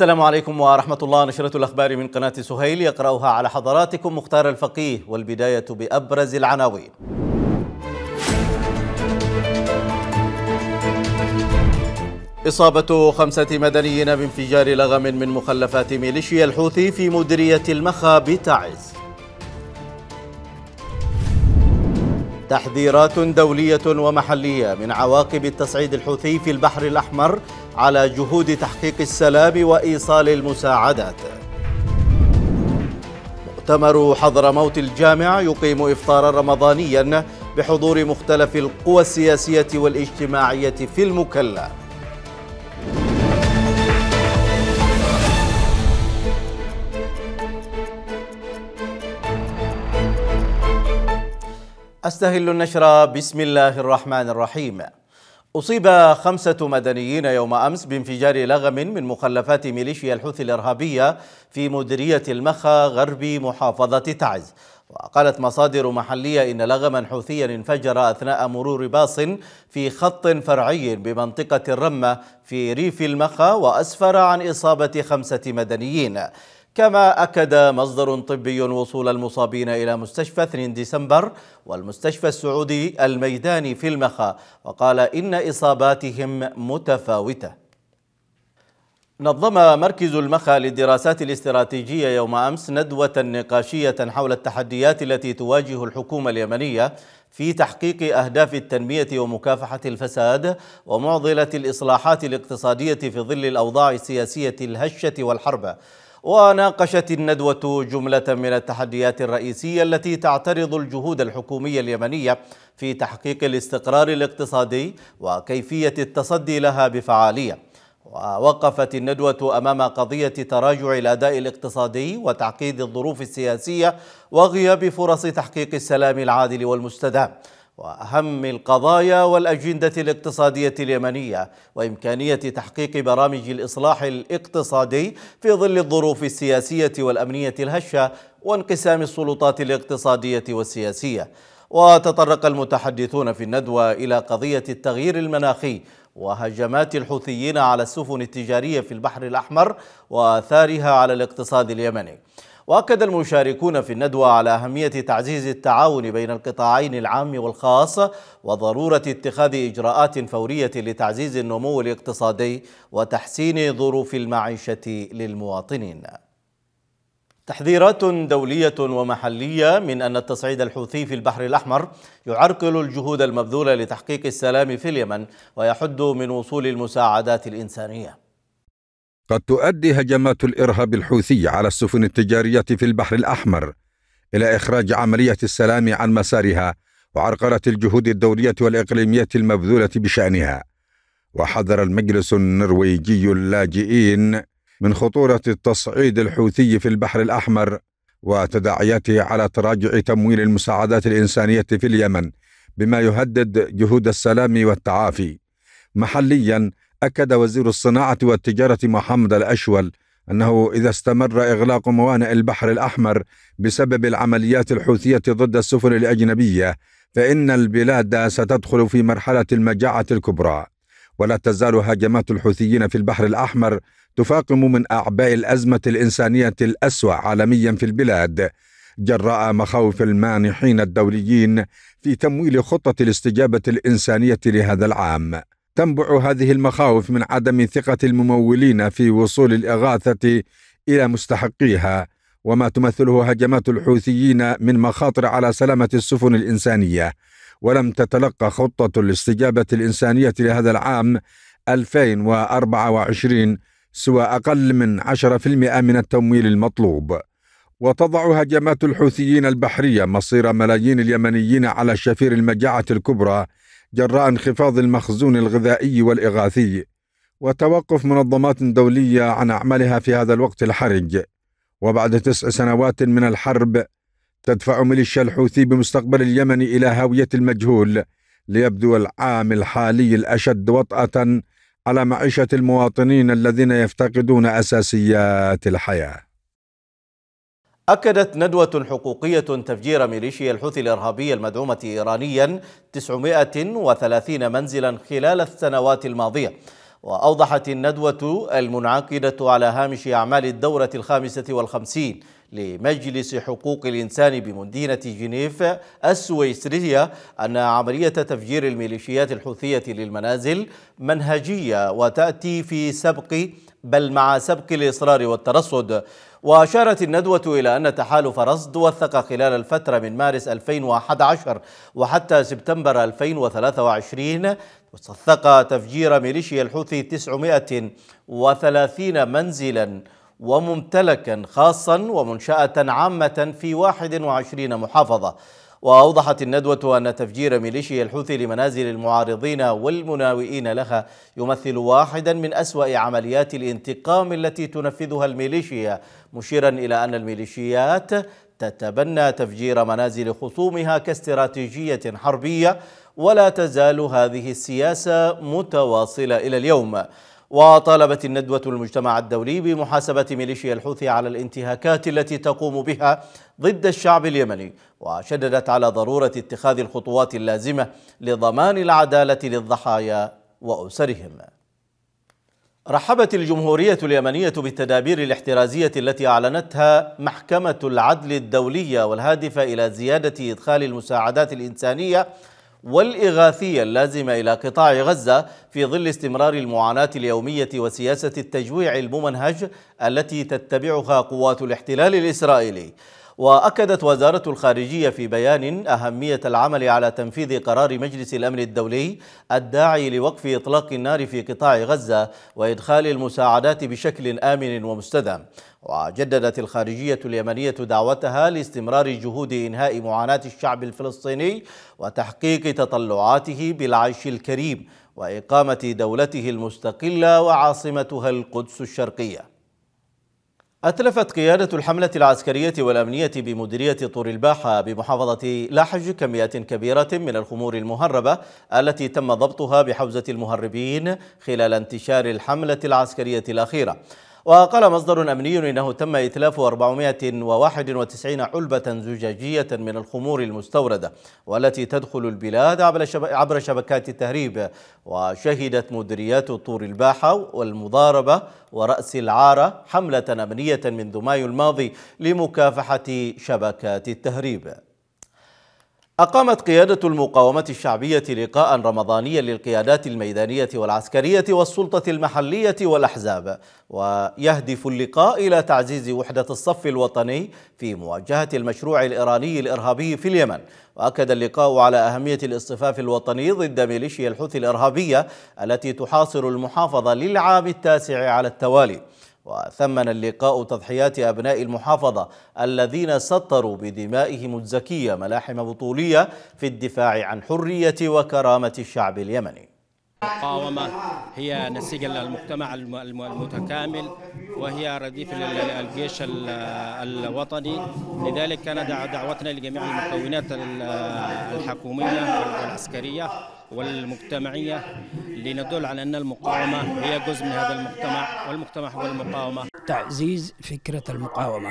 السلام عليكم ورحمة الله نشرة الأخبار من قناة سهيل يقرأها على حضراتكم مختار الفقيه والبداية بأبرز العناوين إصابة خمسة مدنيين بانفجار لغم من مخلفات ميليشيا الحوثي في مديرية المخا بتعز تحذيرات دولية ومحلية من عواقب التصعيد الحوثي في البحر الأحمر على جهود تحقيق السلام وإيصال المساعدات مؤتمر حضرموت الجامع يقيم إفطارا رمضانيا بحضور مختلف القوى السياسية والاجتماعية في المكلا أستهل النشرة بسم الله الرحمن الرحيم أصيب خمسة مدنيين يوم أمس بانفجار لغم من مخلفات ميليشيا الحوثي الإرهابية في مديرية المخا غرب محافظة تعز وقالت مصادر محلية إن لغما حوثيا انفجر أثناء مرور باص في خط فرعي بمنطقة الرمة في ريف المخا وأسفر عن إصابة خمسة مدنيين كما أكد مصدر طبي وصول المصابين إلى مستشفى 2 ديسمبر والمستشفى السعودي الميداني في المخا وقال إن إصاباتهم متفاوتة نظم مركز المخا للدراسات الاستراتيجية يوم أمس ندوة نقاشية حول التحديات التي تواجه الحكومة اليمنية في تحقيق أهداف التنمية ومكافحة الفساد ومعضلة الإصلاحات الاقتصادية في ظل الأوضاع السياسية الهشة والحرب وناقشت الندوة جملة من التحديات الرئيسية التي تعترض الجهود الحكومية اليمنية في تحقيق الاستقرار الاقتصادي وكيفية التصدي لها بفعالية ووقفت الندوة أمام قضية تراجع الأداء الاقتصادي وتعقيد الظروف السياسية وغياب فرص تحقيق السلام العادل والمستدام واهم القضايا والاجنده الاقتصاديه اليمنيه وامكانيه تحقيق برامج الاصلاح الاقتصادي في ظل الظروف السياسيه والامنيه الهشه وانقسام السلطات الاقتصاديه والسياسيه وتطرق المتحدثون في الندوه الى قضيه التغيير المناخي وهجمات الحوثيين على السفن التجاريه في البحر الاحمر واثارها على الاقتصاد اليمني وأكد المشاركون في الندوة على أهمية تعزيز التعاون بين القطاعين العام والخاص وضرورة اتخاذ إجراءات فورية لتعزيز النمو الاقتصادي وتحسين ظروف المعيشة للمواطنين تحذيرات دولية ومحلية من أن التصعيد الحوثي في البحر الأحمر يعرقل الجهود المبذولة لتحقيق السلام في اليمن ويحد من وصول المساعدات الإنسانية قد تؤدي هجمات الإرهاب الحوثي على السفن التجارية في البحر الأحمر إلى إخراج عملية السلام عن مسارها وعرقلة الجهود الدولية والإقليمية المبذولة بشأنها وحذر المجلس النرويجي اللاجئين من خطورة التصعيد الحوثي في البحر الأحمر وتداعياته على تراجع تمويل المساعدات الإنسانية في اليمن بما يهدد جهود السلام والتعافي محليا أكد وزير الصناعة والتجارة محمد الأشول أنه إذا استمر إغلاق موانئ البحر الأحمر بسبب العمليات الحوثية ضد السفن الأجنبية فإن البلاد ستدخل في مرحلة المجاعة الكبرى ولا تزال هجمات الحوثيين في البحر الأحمر تفاقم من أعباء الأزمة الإنسانية الأسوأ عالميا في البلاد جراء مخاوف المانحين الدوليين في تمويل خطة الاستجابة الإنسانية لهذا العام تنبع هذه المخاوف من عدم ثقة الممولين في وصول الإغاثة إلى مستحقيها وما تمثله هجمات الحوثيين من مخاطر على سلامة السفن الإنسانية ولم تتلقى خطة الاستجابة الإنسانية لهذا العام 2024 سوى أقل من 10% من التمويل المطلوب وتضع هجمات الحوثيين البحرية مصير ملايين اليمنيين على شفير المجاعة الكبرى جراء انخفاض المخزون الغذائي والإغاثي وتوقف منظمات دولية عن أعمالها في هذا الوقت الحرج وبعد تسع سنوات من الحرب تدفع ميليشيا الحوثي بمستقبل اليمن إلى هاوية المجهول ليبدو العام الحالي الأشد وطأة على معيشة المواطنين الذين يفتقدون أساسيات الحياة أكدت ندوة حقوقية تفجير ميليشيا الحوثي الإرهابية المدعومة إيرانيا 930 منزلا خلال السنوات الماضية وأوضحت الندوة المنعقدة على هامش أعمال الدورة الخامسة والخمسين لمجلس حقوق الإنسان بمدينة جنيف السويسرية أن عملية تفجير الميليشيات الحوثية للمنازل منهجية وتأتي في سبق بل مع سبق الإصرار والترصد وأشارت الندوة إلى أن تحالف رصد وثق خلال الفترة من مارس 2011 وحتى سبتمبر 2023 وثق تفجير ميليشيا الحوثي 930 منزلا وممتلكا خاصا ومنشأة عامة في 21 محافظة وأوضحت الندوة أن تفجير ميليشيا الحوثي لمنازل المعارضين والمناوئين لها يمثل واحدا من أسوأ عمليات الانتقام التي تنفذها الميليشيا مشيرا إلى أن الميليشيات تتبنى تفجير منازل خصومها كاستراتيجية حربية ولا تزال هذه السياسة متواصلة إلى اليوم وطالبت الندوة المجتمع الدولي بمحاسبة ميليشيا الحوثي على الانتهاكات التي تقوم بها ضد الشعب اليمني وشددت على ضرورة اتخاذ الخطوات اللازمة لضمان العدالة للضحايا وأسرهم رحبت الجمهورية اليمنية بالتدابير الاحترازية التي أعلنتها محكمة العدل الدولية والهادفة إلى زيادة إدخال المساعدات الإنسانية والإغاثية اللازمة إلى قطاع غزة في ظل استمرار المعاناة اليومية وسياسة التجويع الممنهج التي تتبعها قوات الاحتلال الإسرائيلي وأكدت وزارة الخارجية في بيان أهمية العمل على تنفيذ قرار مجلس الأمن الدولي الداعي لوقف إطلاق النار في قطاع غزة وإدخال المساعدات بشكل آمن ومستدام وجددت الخارجية اليمنية دعوتها لاستمرار جهود إنهاء معاناة الشعب الفلسطيني وتحقيق تطلعاته بالعيش الكريم وإقامة دولته المستقلة وعاصمتها القدس الشرقية أتلفت قيادة الحملة العسكرية والأمنية بمديرية طور الباحة بمحافظة لحج كميات كبيرة من الخمور المهربة التي تم ضبطها بحوزة المهربين خلال انتشار الحملة العسكرية الأخيرة وقال مصدر أمني إنه تم إتلاف 491 علبة زجاجية من الخمور المستوردة والتي تدخل البلاد عبر شبكات التهريب وشهدت مديريات طور الباحة والمضاربة ورأس العارة حملة أمنية من مايو الماضي لمكافحة شبكات التهريب أقامت قيادة المقاومة الشعبية لقاء رمضانيا للقيادات الميدانية والعسكرية والسلطة المحلية والأحزاب ويهدف اللقاء إلى تعزيز وحدة الصف الوطني في مواجهة المشروع الإيراني الإرهابي في اليمن وأكد اللقاء على أهمية الاصطفاف الوطني ضد ميليشيا الحوثي الإرهابية التي تحاصر المحافظة للعام التاسع على التوالي وثمن اللقاء تضحيات أبناء المحافظة الذين سطروا بدمائهم الزكية ملاحم بطولية في الدفاع عن حرية وكرامة الشعب اليمني المقاومة هي نسيج المجتمع المتكامل وهي رديف الجيش الوطني لذلك كان دعوتنا لجميع المكونات الحكومية والعسكرية والمجتمعية لندل على أن المقاومة هي جزء من هذا المجتمع والمجتمع هو المقاومة تعزيز فكرة المقاومة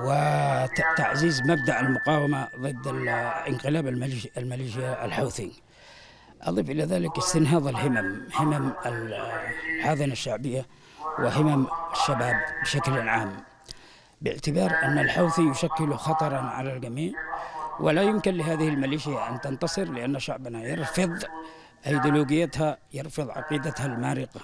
وتعزيز مبدأ المقاومة ضد انقلاب الميليشيا الحوثي أضف إلى ذلك استنهاض الهمم همم الحاضنة الشعبية وهمم الشباب بشكل عام باعتبار أن الحوثي يشكل خطرا على الجميع ولا يمكن لهذه الميليشيا أن تنتصر لأن شعبنا يرفض أيديولوجيتها يرفض عقيدتها المارقة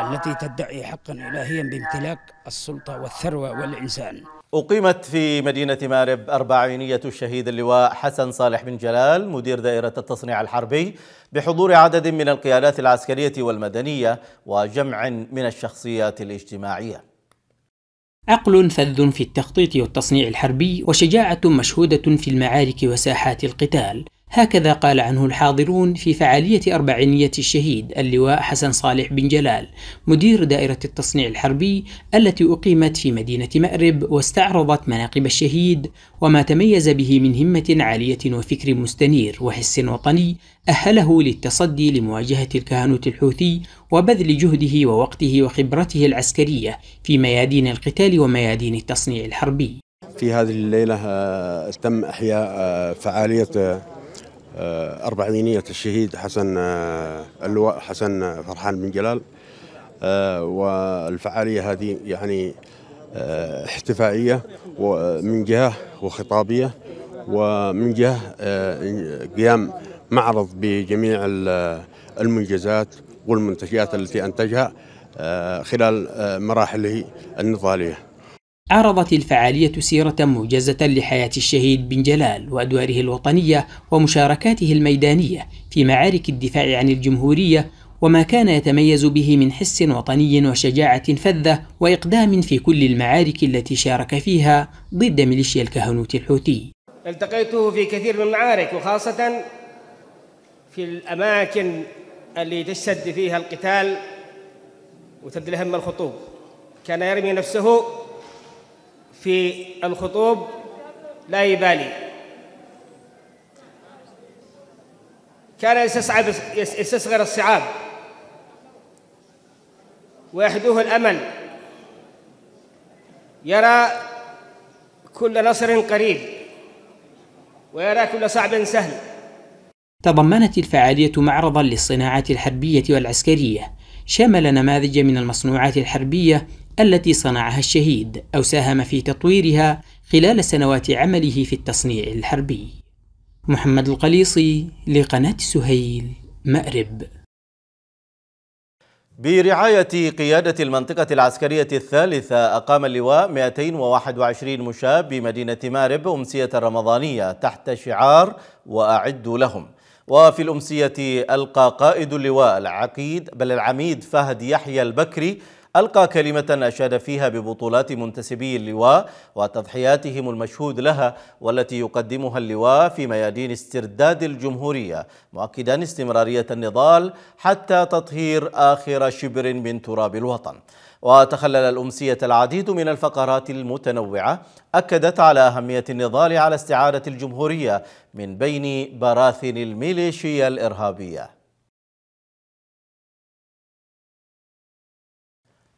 التي تدعي حقا إلهيا بامتلاك السلطة والثروة والإنسان أقيمت في مدينة مارب أربعينية الشهيد اللواء حسن صالح بن جلال مدير دائرة التصنيع الحربي بحضور عدد من القيادات العسكرية والمدنية وجمع من الشخصيات الاجتماعية عقل فذ في التخطيط والتصنيع الحربي وشجاعة مشهودة في المعارك وساحات القتال هكذا قال عنه الحاضرون في فعالية أربعينية الشهيد اللواء حسن صالح بن جلال مدير دائرة التصنيع الحربي التي أقيمت في مدينة مأرب واستعرضت مناقب الشهيد وما تميز به من همة عالية وفكر مستنير وحس وطني أهله للتصدي لمواجهة الكهنوت الحوثي وبذل جهده ووقته وخبرته العسكرية في ميادين القتال وميادين التصنيع الحربي في هذه الليلة آه، تم إحياء آه، فعالية آه، آه، أربعينية الشهيد حسن آه، اللواء حسن فرحان بن جلال آه، والفعالية هذه يعني احتفائية من جهة وخطابية ومن جهة قيام معرض بجميع المنجزات والمنتجات التي أنتجها خلال مراحله النضاليه عرضت الفعالية سيرة موجزة لحياة الشهيد بن جلال وأدواره الوطنية ومشاركاته الميدانية في معارك الدفاع عن الجمهورية وما كان يتميز به من حس وطني وشجاعة فذة وإقدام في كل المعارك التي شارك فيها ضد ميليشيا الكهنوت الحوثي التقيته في كثير من المعارك وخاصة في الأماكن اللي تشتد فيها القتال وتبدل هم الخطوب كان يرمي نفسه في الخطوب لا يبالي كان يستصعب يستصغر الصعاب ويحدوه الأمل يرى كل نصر قريب ويرى كل صعب سهل تضمنت الفعالية معرضا للصناعات الحربية والعسكرية شمل نماذج من المصنوعات الحربية التي صنعها الشهيد أو ساهم في تطويرها خلال سنوات عمله في التصنيع الحربي محمد القليصي لقناة سهيل مأرب برعاية قيادة المنطقة العسكرية الثالثة أقام اللواء 221 مشاب بمدينة مارب أمسية رمضانية تحت شعار وأعدوا لهم وفي الأمسية ألقى قائد اللواء العقيد بل العميد فهد يحيى البكري ألقى كلمة أشاد فيها ببطولات منتسبي اللواء وتضحياتهم المشهود لها والتي يقدمها اللواء في ميادين استرداد الجمهورية مؤكدا استمرارية النضال حتى تطهير آخر شبر من تراب الوطن وتخلل الأمسية العديد من الفقرات المتنوعة أكدت على أهمية النضال على استعادة الجمهورية من بين براثن الميليشيا الإرهابية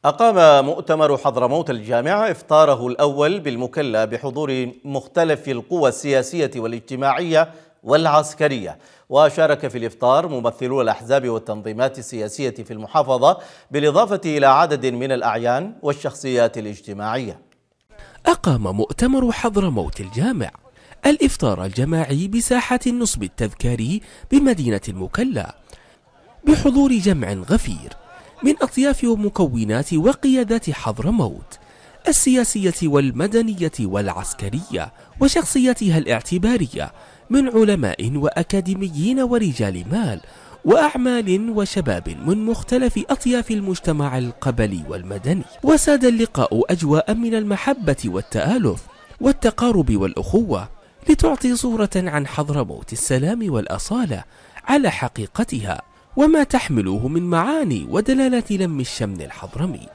أقام مؤتمر حضرموت الجامعة إفطاره الأول بالمكلا بحضور مختلف القوى السياسية والاجتماعية والعسكرية وشارك في الإفطار ممثلو الأحزاب والتنظيمات السياسية في المحافظة بالإضافة إلى عدد من الأعيان والشخصيات الاجتماعية أقام مؤتمر حضرموت الجامع الإفطار الجماعي بساحة النصب التذكاري بمدينة المكلا بحضور جمع غفير من أطياف ومكونات وقيادات حضرموت السياسية والمدنية والعسكرية وشخصياتها الاعتبارية من علماء وأكاديميين ورجال مال وأعمال وشباب من مختلف أطياف المجتمع القبلي والمدني وساد اللقاء أجواء من المحبة والتآلف والتقارب والأخوة لتعطي صورة عن حضرموت السلام والأصالة على حقيقتها وما تحمله من معاني ودلالة لم الشمل الحضرمي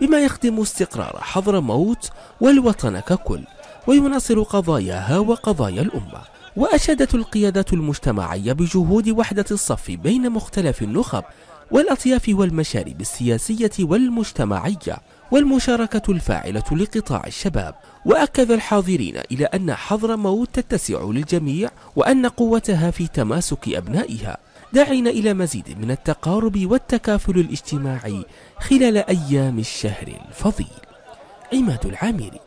بما يخدم استقرار موت والوطن ككل ويناصر قضاياها وقضايا الأمة وأشادت القيادة المجتمعية بجهود وحدة الصف بين مختلف النخب والأطياف والمشارب السياسية والمجتمعية والمشاركة الفاعلة لقطاع الشباب وأكد الحاضرين إلى أن موت تتسع للجميع وأن قوتها في تماسك أبنائها داعنا إلى مزيد من التقارب والتكافل الاجتماعي خلال أيام الشهر الفضيل عماد العامري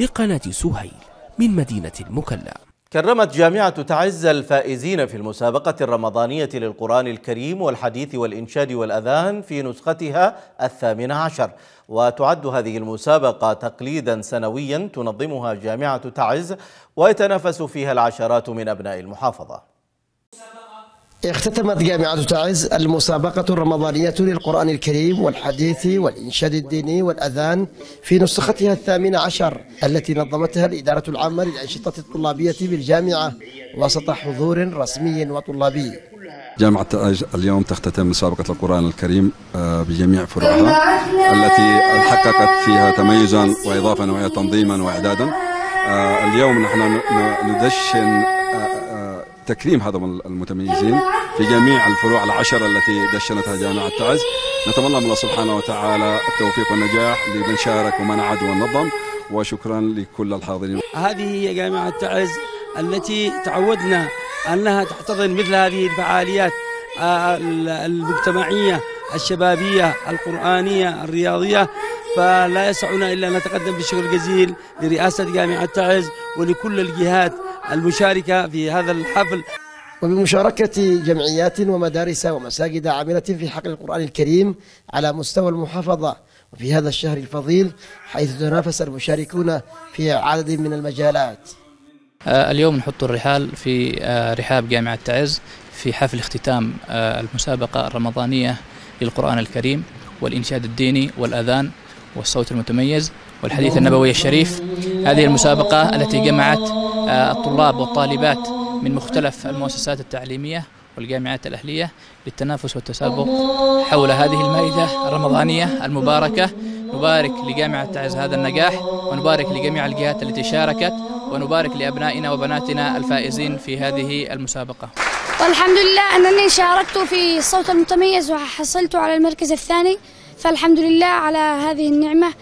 لقناة سهيل من مدينة المكلا كرمت جامعة تعز الفائزين في المسابقة الرمضانية للقرآن الكريم والحديث والإنشاد والأذان في نسختها الثامنة عشر وتعد هذه المسابقة تقليدا سنويا تنظمها جامعة تعز ويتنافس فيها العشرات من أبناء المحافظة اختتمت جامعة تعز المسابقة الرمضانية للقرآن الكريم والحديث والإنشاد الديني والأذان في نسختها الثامنة عشر التي نظمتها الإدارة العامة للأنشطة الطلابية بالجامعة وسط حضور رسمي وطلابي جامعة تعز اليوم تختتم مسابقة القرآن الكريم آه، بجميع فروعها التي حققت فيها تميزا وإضافة وتنظيما وإعدادا آه، اليوم نحن ندشن تكريم هذا المتميزين في جميع الفروع العشرة التي دشنتها جامعة تعز نتمنى من الله سبحانه وتعالى التوفيق والنجاح لمن شارك ومن عاد ونظم وشكرا لكل الحاضرين هذه هي جامعة تعز التي تعودنا أنها تحتضن مثل هذه الفعاليات آه، المجتمعية الشبابية القرآنية الرياضية فلا يسعنا إلا أن نتقدم بشكر جزيل لرئاسة جامعة تعز ولكل الجهات المشاركة في هذا الحفل وبمشاركة جمعيات ومدارس ومساجد عاملة في حقل القرآن الكريم على مستوى المحافظة وفي هذا الشهر الفضيل حيث تنافس المشاركون في عدد من المجالات آه، اليوم نحط الرحال في آه، رحاب جامعة تعز في حفل اختتام آه، المسابقة الرمضانية للقرآن الكريم والإنشاد الديني والأذان والصوت المتميز والحديث النبوي الشريف هذه المسابقة التي جمعت الطلاب والطالبات من مختلف المؤسسات التعليمية والجامعات الأهلية للتنافس والتسابق حول هذه المائدة الرمضانية المباركة نبارك لجامعة تعز هذا النجاح ونبارك لجميع الجهات التي شاركت ونبارك لأبنائنا وبناتنا الفائزين في هذه المسابقة والحمد لله أنني شاركت في الصوت المتميز وحصلت على المركز الثاني فالحمد لله على هذه النعمة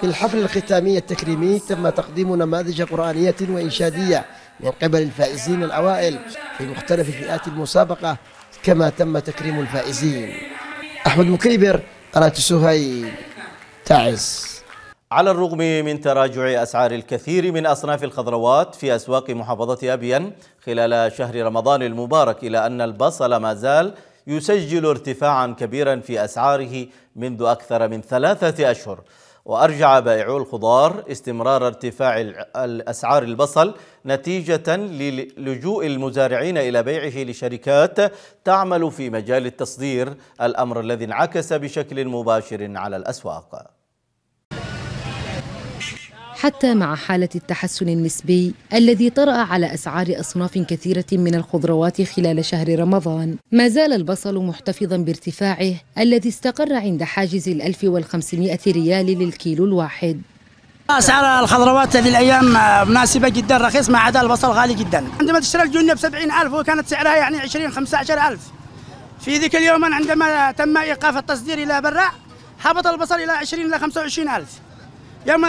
في الحفل الختامي التكريمي تم تقديم نماذج قرآنية وإنشادية من قبل الفائزين الأوائل في مختلف فئات المسابقة كما تم تكريم الفائزين أحمد مكيبر قناة سهيل تعز على الرغم من تراجع أسعار الكثير من أصناف الخضروات في أسواق محافظة أبين خلال شهر رمضان المبارك إلى أن البصل ما زال يسجل ارتفاعا كبيرا في أسعاره منذ أكثر من ثلاثة أشهر وأرجع بائعو الخضار استمرار ارتفاع أسعار البصل نتيجة للجوء المزارعين إلى بيعه لشركات تعمل في مجال التصدير الأمر الذي انعكس بشكل مباشر على الأسواق حتى مع حالة التحسن النسبي الذي طرأ على أسعار أصناف كثيرة من الخضروات خلال شهر رمضان ما زال البصل محتفظا بارتفاعه الذي استقر عند حاجز الألف والخمسمائة ريال للكيلو الواحد أسعار الخضروات هذه الأيام آه، مناسبة جدا رخيص ما عدا البصل غالي جدا عندما تشتري الجنية ب 70000 وكانت سعرها يعني 20 15000 في ذيك اليوم عندما تم إيقاف التصدير إلى برا هبط البصل إلى 20 إلى 25000 يوم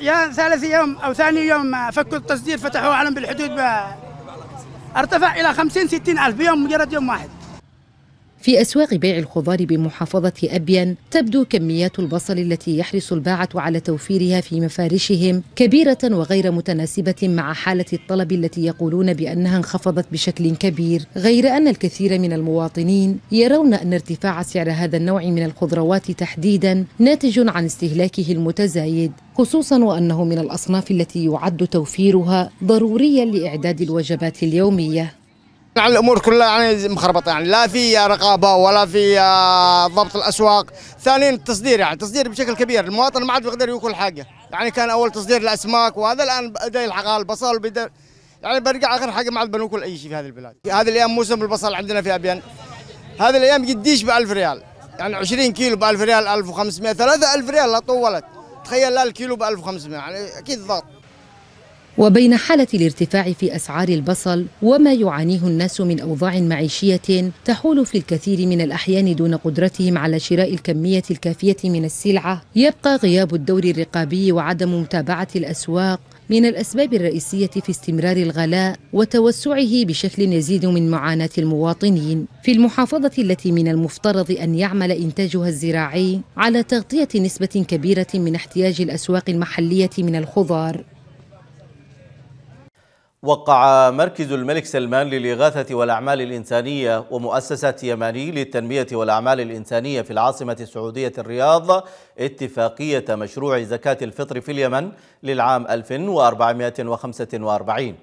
يا ثالث يوم او ثاني يوم آه، فكوا التصدير فتحوا علم بالحدود آه، ارتفع الى 50 60 الف بيوم مجرد يوم واحد في أسواق بيع الخضار بمحافظة أبين تبدو كميات البصل التي يحرص الباعة على توفيرها في مفارشهم كبيرة وغير متناسبة مع حالة الطلب التي يقولون بأنها انخفضت بشكل كبير غير أن الكثير من المواطنين يرون أن ارتفاع سعر هذا النوع من الخضروات تحديدا ناتج عن استهلاكه المتزايد خصوصا وأنه من الأصناف التي يعد توفيرها ضروريا لإعداد الوجبات اليومية يعني الامور كلها يعني مخربطه يعني لا في رقابه ولا في آه، ضبط الاسواق، ثانيا التصدير يعني التصدير بشكل كبير، المواطن ما عاد بيقدر ياكل حاجه، يعني كان اول تصدير الاسماك وهذا الان بدا يلحقها البصل بدا يعني برجع اخر حاجه ما عاد بناكل اي شيء في هذه البلاد، هذه الايام موسم البصل عندنا في ابين هذه الايام قديش ب 1000 ريال، يعني 20 كيلو ب 1000 ريال 1500 3000 ريال لا طولت، تخيل لا الكيلو ب 1500 يعني اكيد ضغط وبين حالة الارتفاع في أسعار البصل وما يعانيه الناس من أوضاع معيشية تحول في الكثير من الأحيان دون قدرتهم على شراء الكمية الكافية من السلعة يبقى غياب الدور الرقابي وعدم متابعة الأسواق من الأسباب الرئيسية في استمرار الغلاء وتوسعه بشكل يزيد من معاناة المواطنين في المحافظة التي من المفترض أن يعمل إنتاجها الزراعي على تغطية نسبة كبيرة من احتياج الأسواق المحلية من الخضار وقع مركز الملك سلمان للإغاثة والأعمال الإنسانية ومؤسسة يماني للتنمية والأعمال الإنسانية في العاصمة السعودية الرياض اتفاقية مشروع زكاة الفطر في اليمن للعام 1445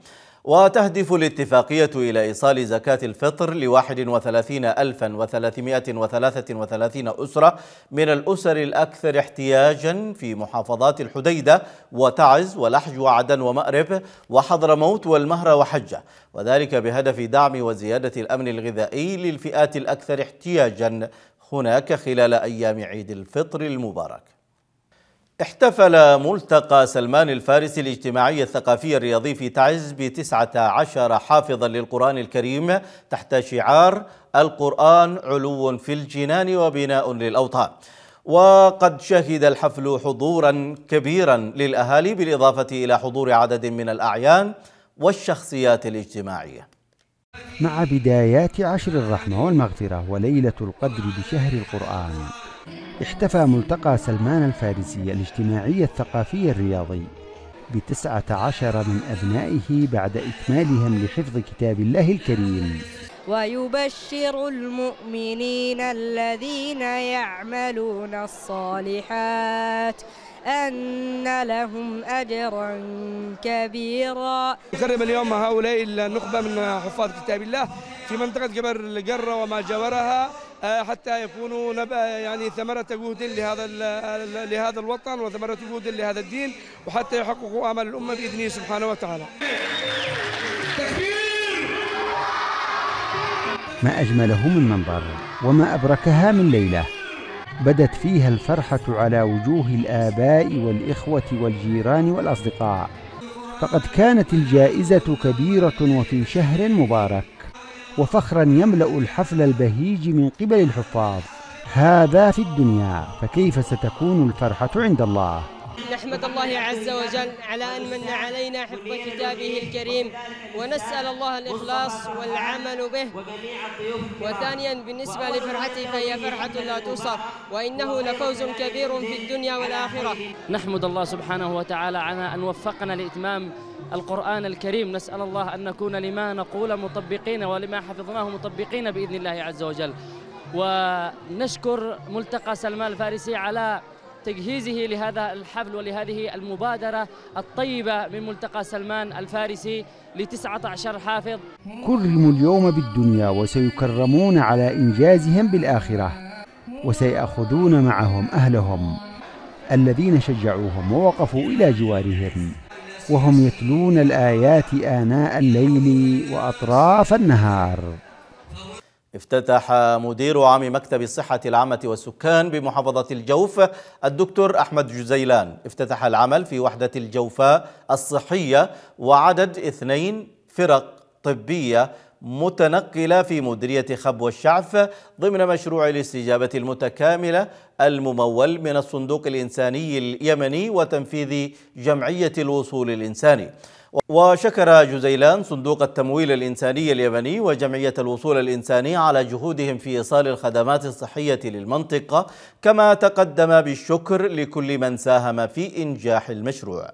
وتهدف الاتفاقية إلى إيصال زكاة الفطر ل 31333 أسرة من الأسر الأكثر احتياجا في محافظات الحديدة وتعز ولحج وعدن ومأرب وحضرموت والمهرة وحجة وذلك بهدف دعم وزيادة الأمن الغذائي للفئات الأكثر احتياجا هناك خلال أيام عيد الفطر المبارك احتفل ملتقى سلمان الفارسي الاجتماعي الثقافي الرياضي في تعز بتسعة عشر حافظا للقرآن الكريم تحت شعار القرآن علو في الجنان وبناء للأوطان وقد شهد الحفل حضورا كبيرا للأهالي بالإضافة إلى حضور عدد من الأعيان والشخصيات الاجتماعية مع بدايات عشر الرحمة والمغفرة وليلة القدر بشهر القرآن احتفى ملتقى سلمان الفارسي الاجتماعي الثقافي الرياضي بتسعة عشر من أبنائه بعد إكمالهم لحفظ كتاب الله الكريم ويبشر المؤمنين الذين يعملون الصالحات أن لهم أجرا كبيرا نكرم اليوم هؤلاء النخبة من حفاظ كتاب الله في منطقة جبل القرة وما جاورها آه، حتى يكونوا يعني ثمرة جهد لهذا لهذا الوطن وثمرة جهد لهذا الدين وحتى يحققوا آمال الأمة بإذنه سبحانه وتعالى ما أجمله من منظر وما أبركها من ليلة بدت فيها الفرحة على وجوه الآباء والإخوة والجيران والأصدقاء فقد كانت الجائزة كبيرة وفي شهر مبارك وفخرا يملأ الحفل البهيج من قبل الحفاظ هذا في الدنيا فكيف ستكون الفرحة عند الله نحمد الله عز وجل على أن من علينا حفظ كتابه الكريم ونسأل الله الإخلاص والعمل به وثانيا بالنسبة لفرحتي فهي فرحة لا توصف وإنه لفوز كبير في الدنيا والآخرة نحمد الله سبحانه وتعالى على أن وفقنا لإتمام القرآن الكريم نسأل الله أن نكون لما نقول مطبقين ولما حفظناه مطبقين بإذن الله عز وجل ونشكر ملتقى سلمان الفارسي على تجهيزه لهذا الحفل ولهذه المبادرة الطيبة من ملتقى سلمان الفارسي ل 19 حافظ كرموا اليوم بالدنيا وسيكرمون على إنجازهم بالآخرة وسيأخذون معهم أهلهم الذين شجعوهم ووقفوا إلى جوارهم وهم يتلون الآيات آناء الليل وأطراف النهار افتتح مدير عام مكتب الصحة العامة والسكان بمحافظة الجوف الدكتور أحمد جزيلان افتتح العمل في وحدة الجوفاء الصحية وعدد اثنين فرق طبية متنقلة في مديرية خبو الشعف ضمن مشروع الاستجابة المتكاملة الممول من الصندوق الإنساني اليمني وتنفيذ جمعية الوصول الإنساني وشكر جزيلان صندوق التمويل الإنساني اليمني وجمعية الوصول الإنساني على جهودهم في إيصال الخدمات الصحية للمنطقة كما تقدم بالشكر لكل من ساهم في إنجاح المشروع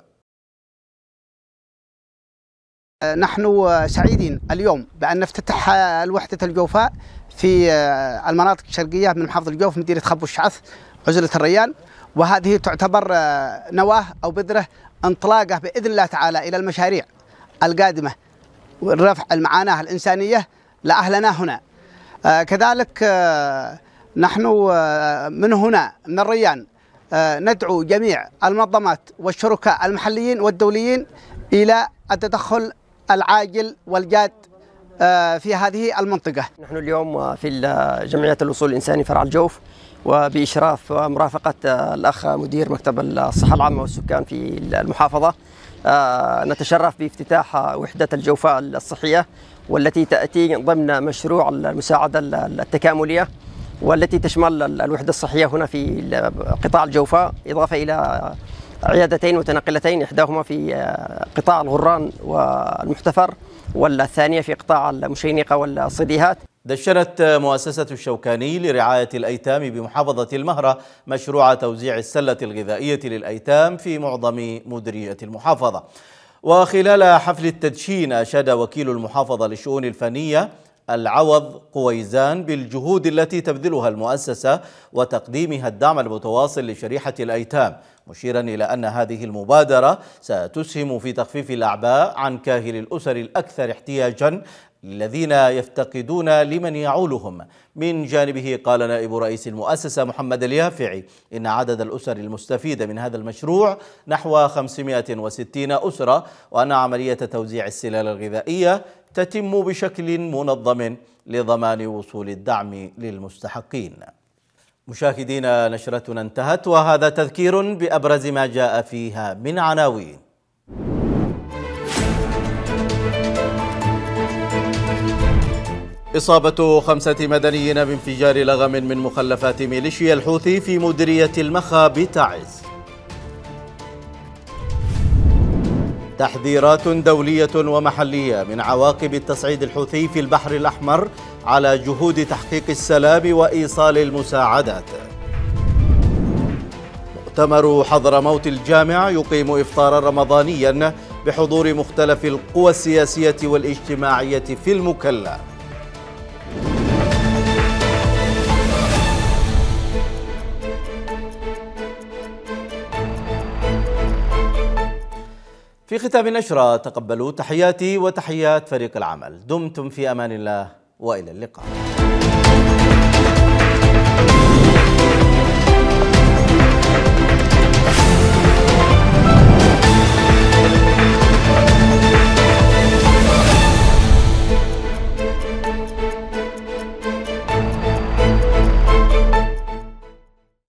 آه، نحن سعيدين اليوم بأن نفتتح آه، الوحدة الجوفاء في آه، المناطق الشرقية من محافظة الجوف مدينة خبو الشعث عزلة الريان وهذه تعتبر نواة أو بذرة انطلاقه بإذن الله تعالى إلى المشاريع القادمة ورفع المعاناة الإنسانية لأهلنا هنا كذلك نحن من هنا من الريان ندعو جميع المنظمات والشركاء المحليين والدوليين إلى التدخل العاجل والجاد آه، في هذه المنطقة نحن اليوم في جمعية الوصول الإنساني فرع الجوف وبإشراف ومرافقة آه، الأخ مدير مكتب الصحة العامة والسكان في المحافظة آه، نتشرف بافتتاح وحدة الجوفاء الصحية والتي تأتي ضمن مشروع المساعدة التكاملية والتي تشمل الوحدة الصحية هنا في قطاع الجوفاء إضافة إلى عيادتين متنقلتين إحداهما في آه، قطاع الغران والمحتفر والثانية في قطاع المشينقة والصديهات دشنت مؤسسة الشوكاني لرعاية الأيتام بمحافظة المهرة مشروع توزيع السلة الغذائية للأيتام في معظم مديرية المحافظة وخلال حفل التدشين أشاد وكيل المحافظة للشؤون الفنية العوض قويزان بالجهود التي تبذلها المؤسسة وتقديمها الدعم المتواصل لشريحة الأيتام مشيرا إلى أن هذه المبادرة ستسهم في تخفيف الأعباء عن كاهل الأسر الأكثر احتياجا الذين يفتقدون لمن يعولهم من جانبه قال نائب رئيس المؤسسة محمد اليافعي إن عدد الأسر المستفيدة من هذا المشروع نحو 560 أسرة وأن عملية توزيع السلال الغذائية تتم بشكل منظم لضمان وصول الدعم للمستحقين مشاهدينا نشرتنا انتهت وهذا تذكير بأبرز ما جاء فيها من عناوين إصابة خمسة مدنيين بانفجار لغم من مخلفات ميليشيا الحوثي في مديرية المخا بتعز تحذيرات دولية ومحلية من عواقب التصعيد الحوثي في البحر الأحمر على جهود تحقيق السلام وإيصال المساعدات مؤتمر موت الجامع يقيم إفطارا رمضانيا بحضور مختلف القوى السياسية والاجتماعية في المكلا في ختام النشرة تقبلوا تحياتي وتحيات فريق العمل دمتم في أمان الله والى اللقاء